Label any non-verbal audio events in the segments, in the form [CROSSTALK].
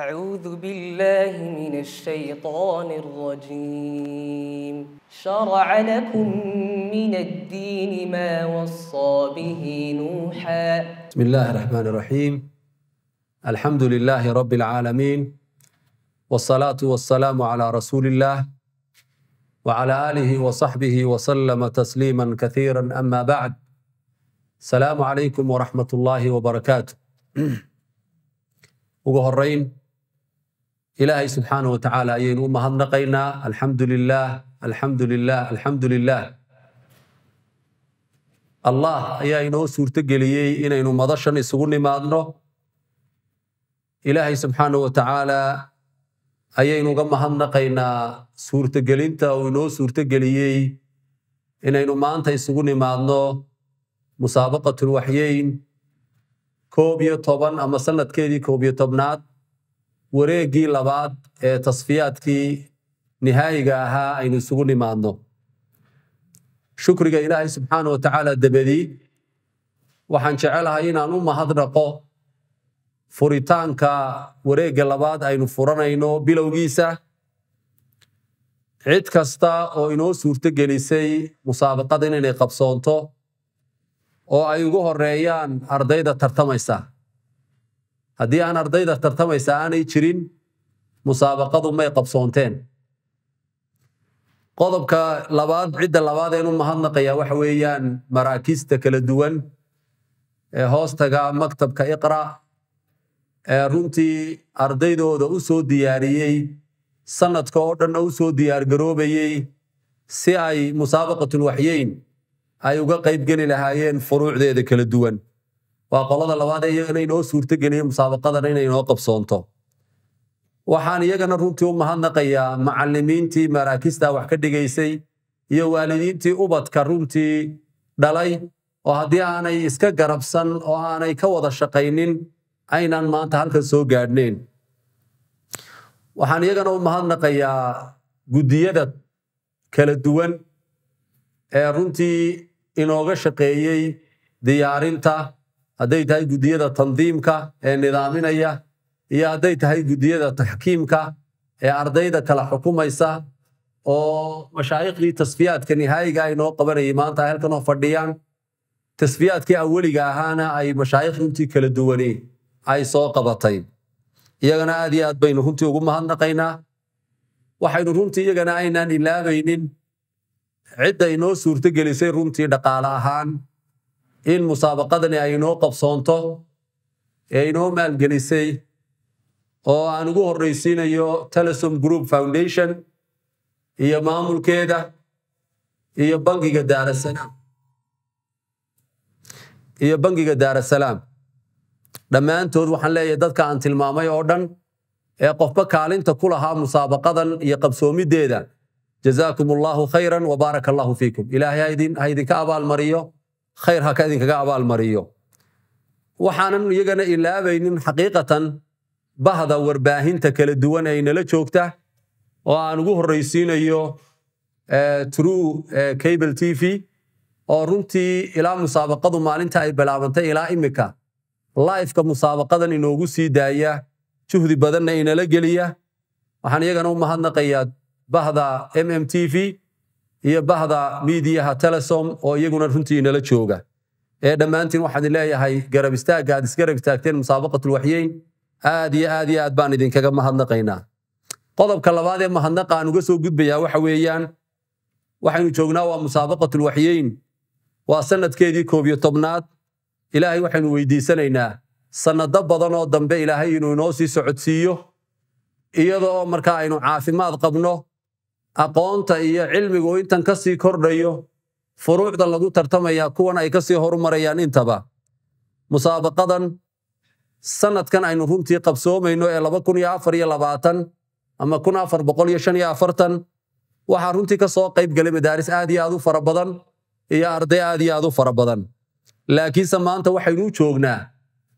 أعوذ بالله من الشيطان الرجيم شرع لكم من الدين ما وصى به نوحا بسم الله الرحمن الرحيم الحمد لله رب العالمين والصلاة والسلام على رسول الله وعلى آله وصحبه وسلم تسليما كثيرا أما بعد السلام عليكم ورحمة الله وبركاته وقهرين [CLEARS THROAT] ilaahay subxaanah wa tacaala ayaynu u mahadnaqaynaa alxamdu lilaah alxamdu lilah alxamdu lilaah allah ayaa inoo suurtogeliyey inaynu madashan isugu nimaadno ilaahay subxaana wa tacaala uga mahadnaqaynaa suurtogelinta uu inoo suurtogeliyey inaynu maanta isugu nimaadno musaabaqatulwaxyeyn koob iyo toban ama sannadkeedii koob iyo tobnaad wareeggii labaad ee tasfiyaadkii nihaayiga ahaa aynu isugu nimaadno shukriga ilaahay subxaana wa tacaala dabadii waxaan jecelahay inaan u mahadnaqo furitaanka wareegga labaad aynu furanayno bilowgiisa cid kasta oo inoo suurto gelisay musaabaqadan inay qabsoonto oo ay ugu horreeyaan ardayda tartamaysa haddii aan ardayda tartamaysa aanay jirin musaabaqadu may qabsoonteen qodobka labaad cidda labaadeenu mahadnaqaya waxa weeyaan maraakiista kala duwan ee hoostaga maktabka iqra ee runtii ardaydooda u soo diyaariyey sannadka oo dhanna u soo diyaargaroobayey si ay musaabaqatul waxyeyn ay uga qayb geli lahaayeen furuucdeeda kala duwan waa qolada labaad iyaga inaynoo suurtogeliyo musaabaqadan inaynoo qabsoonto waxaan iyagana runtii u mahadnaqayaa macalimiintii maraakista wax ka dhigaysay iyo waalidiintii ubadka runtii dhalay oo haddii aanay iska garabsan oo aanay ka wada shaqaynin aynaan maanta halkan soo gaadhneen waxaan iyagana u mahadnaqayaa guddiyada kala duwan ee runtii inooga shaqeeyey diyaarinta hadday tahay gudiyada tandiimka ee nidaaminaya iyo hadday tahay gudiyada taxkiimka ee ardayda kala xukumaysa oo mashaayikhdii tasfiyaadka nihaayiga ay noo qabanayay maanta halkanoo fadhiyaan tasfiyaadkii aweliga ahaana ay mashaaiikh runtii kala duwani ay soo qabatay iyagana aad iyo aad baynu runtii ugu mahadnaqaynaa waxaynu runtii iyagana aynaan ilaabaynin cidda inoo suurto gelisay runtii dhaqaale ahaan in musaabaqadani ay inoo qabsoonto ee inoo maalgelisay oo aan ugu horraysiinayo telesom group foundation iyo maamulkeeda iyo bangiga daarasalaam iyo bangiga daarasalaam dhammaantood waxaan leeyahay dadka aan tilmaamay oo dhan ee qofba kaalinta ku lahaa musaabaqadan iyo qabsoomideeda jazaakum allaahu khayran wa baaraka allahu fiikum ilaahay ha idinka abaalmariyo khayr haka idinkaga abaalmariyo waxaanan iyagana ilaabaynin xaqiiqatan bahda warbaahinta kala duwan ee inala joogta oo aan ugu horraysiinayo eh, true eh, cable t v oo runtii ilaa musaabaqadu maalinta ay bilaabantay ilaa imika laifka musaabaqadan inoogu sii daaya juhdi badanna inala geliya waxaan iyagana u mahadnaqayaa bahda m m t v iyo bahda miidiyaha telesom oo iyaguna runtii runtiinala jooga ee dhammaantiin waxaan leeyahay garab istaagga aad isgarab istaagteen musaabaqatulwaxyeyn aad iyo aad iyo aad baan idinkaga mahadnaqaynaa qodobka labaad ee mahadnaqa aan uga soo gudbayaa waxa weeyaan waxaynu joognaa waa musaabaqatulwaxyeyn waa sanadkeedii koob iyo tobnaad ilaahay waxaynu weydiisanaynaa sannado badan oo dambe ilaahay inuu inoo sii socodsiiyo iyadoo markaa aynu caafimaad qabno aqoonta iyo cilmigu intan ka sii kordhayo furuucda lagu tartamayaa kuwan ay ka sii horumarayaan intaba musaabaqadan sanadkan aynu runtii qabsoomayno ee ama waxaa runtii ka soo qayb galay madaaris aad iyo aad u fara badan iyo arday aad iyo aad u fara badan laakiinse maanta waxaynuu joognaa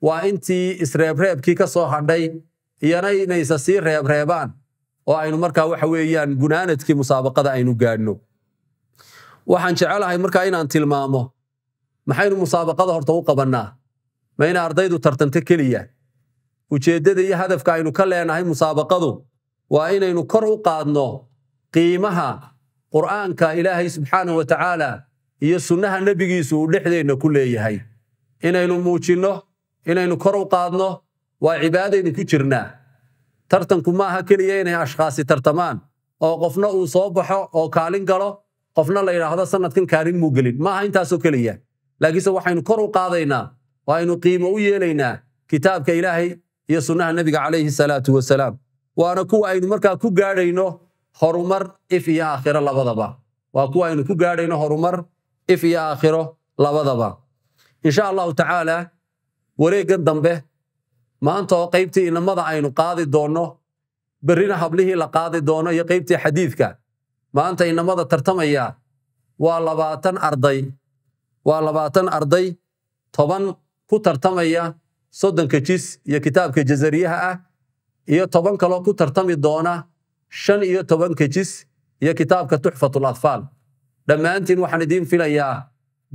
waa intii isreebreebkii ka soo hadhay iyana inaysa sii reebreebaan oo aynu markaa waxa weeyaan gunaanadkii musaabaqada aynu gaadhno waxaan jecelahay markaa inaan tilmaamo maxaynu musaabaqada horta u qabannaa ma ina ardaydu tartanto keliya ujeeddada iyo hadafka aynu ka leenahay musaabaqadu waa inaynu kor u qaadno qiimaha qur'aanka ilaahay subxaanahu wa tacaala iyo sunnaha nebigiisu uu dhexdeenna ku leeyahay inaynu muujinno inaynu kor u qaadno waa cibaadaynu ku jirnaa tartanku maaha keliya inay ashkaasi tartamaan oo qofna uu soo baxo oo kaalin galo qofna la yidhaahdo sanadkan kaalin muu gelin maaha intaasoo keliya laakiinse waxaynu kor u qaadaynaa oo aynu qiimo u yeelaynaa kitaabka ilaahay iyo sunnaha nebiga calayhi salaatu wasalaam waana kuwa aynu markaa ku gaadhayno horumar if iyo aakhiro labadaba waa kuwa aynu ku gaadhayno horumar if iyo aakhiro labadaba insha allahu tacaala wareeggan dambe maanta oo qaybtii inamada aynu qaadi doonno berrina hablihii la qaadi doono iyo qaybtii xadiidka maanta inamada tartamaya waa labaatan arday waa labaatan arday toban ku tartamaya soddonka jis iyo kitaabka jazariyaha ah iyo toban kaloo ku tartami doona shan iyo tobanka jis iyo kitaabka tuxfatul atfaal dhammaantiin waxaan idiin filayaa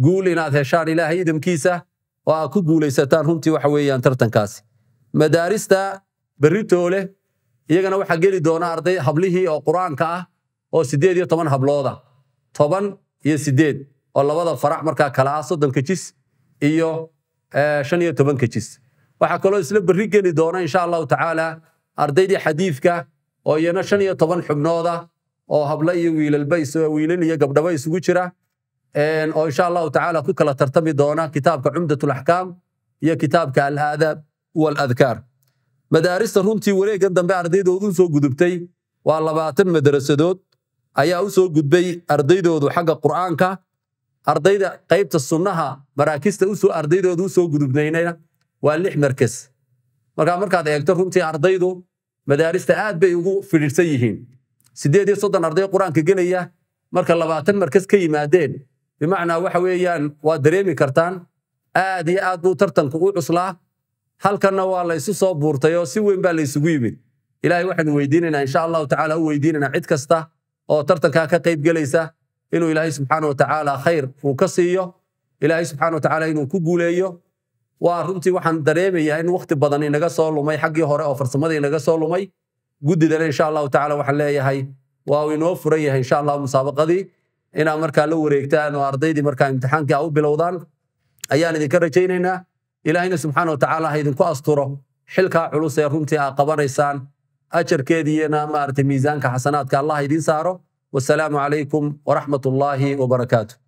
guul inaad heshaan ilaahay idamkiisa oo aad ku guulaysataan runtii waxa weeyaan tartankaasi madaarista beritoole iyagana waxaa geli doona arday hablihii oo qur-aanka ah oo sideed iyo toban hablooda toban iyo sideed oo labada farax markaa kala ah soddonka jis iyo eh, shan iyo tobanka jis waxaa kaloo isla berri geli doona insha allahu tacaala ardaydii xadiidka oo iyana shan iyo toban xubnooda oo hablo iyo wiilalba wiilal iyo gabdhaba isugu jira oo insha allahu tacaala ku kala tartami doona kitaabka cumdat alaxkaam iyo kitaabka al'aadaab waladkaar madaarista runtii wareeggan dambe ardaydoodu u soo gudubtay waa labaatan madrasadood ayaa u soo gudbay ardaydoodu xagga qur'aanka ardayda qaybta sunnaha maraakista ardaydoodu usoo gudubnaynana waa lix markas marka markaad eegto runtii ardaydu madaarista aad bay ugu fidhiidsan yihiin sideed iyo soddon arday qur gelaya marka labaatan markas ka yimaadeen bimacnaa waxa weeyaan waad dareemi kartaan aad iyo aad buu tartanka u cuslaa halkanna waa laysu soo buurtay oo si weyn baa laysugu yimid ilahay waxaanu weydiinanaa insha allahu tacala u weydiinanaa cid kasta oo tartankaa ka qayb gelaysa inuu ilaahay subxaana watacaala khayr uu ka siiyo ilaahay subxana watacaala inuu ku guuleeyo waa runtii waxaan dareemayaa in wakhti badan inaga soo lumay xaggii hore oo farsamada inaga soo lumay guddidana insha allahu tacala waxaan leeyahay waa uu inoo furan yahay insha allahu musaabaqadii inaa markaa la wareegtaan oo ardaydii markaa imtixaankii a u bilowdaan ayaan idinka rajaynaynaa ilaahayna subxaana watacaala ha idinku asturo xilkaa culus ee runtii aa qabanaysaan ajarkeediiyana maaragtay miisaanka xasanaadka allah idiin saaro wasalaamu calaykum waraxmat ullaahi wabarakaatu